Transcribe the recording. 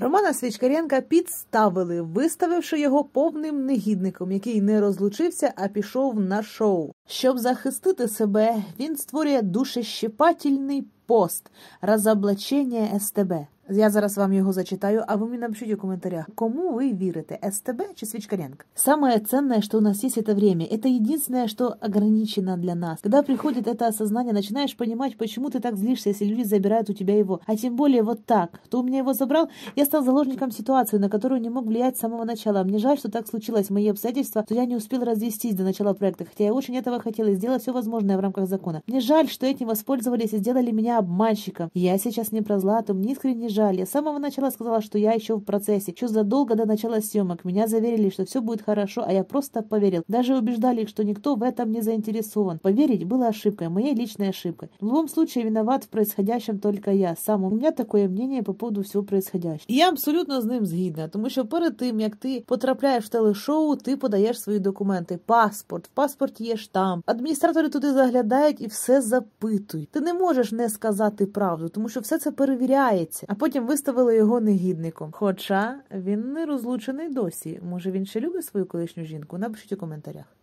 Романа Свічкаренка підставили, виставивши його повним негідником, який не розлучився, а пішов на шоу. Щоб захистити себе, він створює душещепательний пост розоблачення СТБ. Я зараз вам його зачитаю, а ви мені напишіть у коментарях, кому ви вірите, СТБ чи Свечкаренко. Самое ценное, что у нас есть, это время. Это единственное, что ограничено для нас. Когда приходит это осознание, начинаешь понимать, почему ты так злишься, если люди забирают у тебя его. А тем более вот так. Кто у меня его забрал, я стал заложником ситуации, на которую не мог влиять с самого начала. Мне жаль, что так случилось. Мои обстоятельства, что я не успел развестись до начала проекта, хотя я очень этого хотела и сделала все возможное в рамках закона. Мне жаль, что этим воспользовались и сделали меня себя обманщиком. Я сейчас не про злату, мне искренне жаль. Я с самого начала сказала, что я еще в процессе. Еще задолго до начала съемок. Меня заверили, что все будет хорошо, а я просто поверил. Даже убеждали, их что никто в этом не заинтересован. Поверить было ошибкой, моей личной ошибкой. В любом случае виноват в происходящем только я сам. У меня такое мнение по поводу всего происходящего. я абсолютно з ним згідна, тому що перед тим як ти потрапляєш в телешоу, ти подаєш свої документи, паспорт, в паспорті є штамп. Адміністратори туди заглядають і все запитують. Ти не можеш не сказати сказати правду, тому що все це перевіряється, а потім виставили його негідником. Хоча він не розлучений досі. Може він ще любить свою колишню жінку? Напишіть у коментарях.